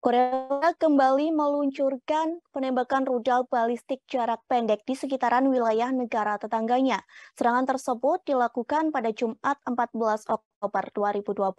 Korea kembali meluncurkan penembakan rudal balistik jarak pendek di sekitaran wilayah negara tetangganya. Serangan tersebut dilakukan pada Jumat 14 Oktober 2022.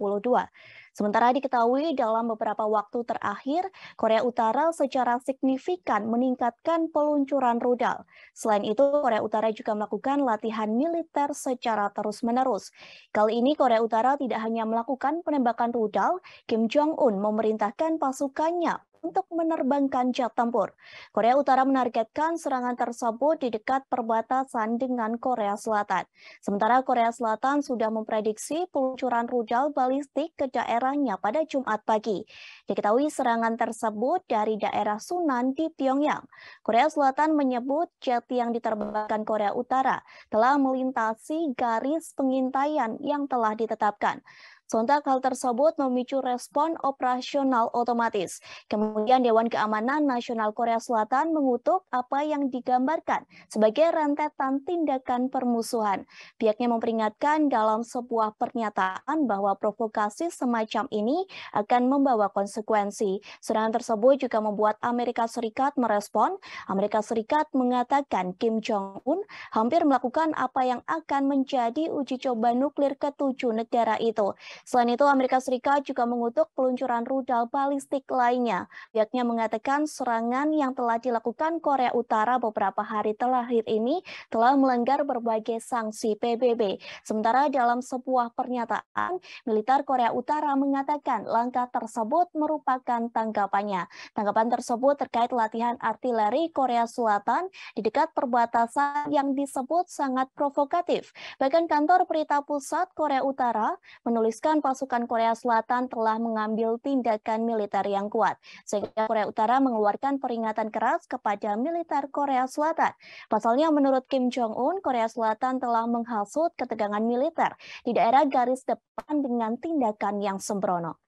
Sementara diketahui dalam beberapa waktu terakhir, Korea Utara secara signifikan meningkatkan peluncuran rudal. Selain itu, Korea Utara juga melakukan latihan militer secara terus-menerus. Kali ini Korea Utara tidak hanya melakukan penembakan rudal, Kim Jong-un memerintahkan pasukan pasukannya untuk menerbangkan jet tempur. Korea Utara menargetkan serangan tersebut di dekat perbatasan dengan Korea Selatan. Sementara Korea Selatan sudah memprediksi peluncuran rudal balistik ke daerahnya pada Jumat pagi. Diketahui serangan tersebut dari daerah Sunan di Pyongyang. Korea Selatan menyebut jet yang diterbangkan Korea Utara telah melintasi garis pengintaian yang telah ditetapkan. Sontak hal tersebut memicu respon operasional otomatis. Kemudian Dewan Keamanan Nasional Korea Selatan mengutuk apa yang digambarkan sebagai rentetan tindakan permusuhan. Pihaknya memperingatkan dalam sebuah pernyataan bahwa provokasi semacam ini akan membawa konsekuensi. Serangan tersebut juga membuat Amerika Serikat merespon. Amerika Serikat mengatakan Kim Jong-un hampir melakukan apa yang akan menjadi uji coba nuklir ketujuh negara itu. Selain itu, Amerika Serikat juga mengutuk peluncuran rudal balistik lainnya. Pihaknya mengatakan serangan yang telah dilakukan Korea Utara beberapa hari terakhir ini telah melanggar berbagai sanksi PBB. Sementara dalam sebuah pernyataan, militer Korea Utara mengatakan langkah tersebut merupakan tanggapannya. Tanggapan tersebut terkait latihan artileri Korea Selatan di dekat perbatasan yang disebut sangat provokatif. Bahkan kantor berita pusat Korea Utara menuliskan pasukan Korea Selatan telah mengambil tindakan militer yang kuat, sehingga Korea Utara mengeluarkan peringatan keras kepada militer Korea Selatan. Pasalnya, menurut Kim Jong-un, Korea Selatan telah menghasut ketegangan militer di daerah garis depan dengan tindakan yang sembrono.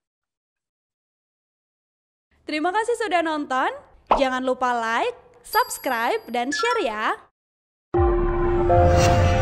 Terima kasih sudah nonton. Jangan lupa like, subscribe, dan share ya.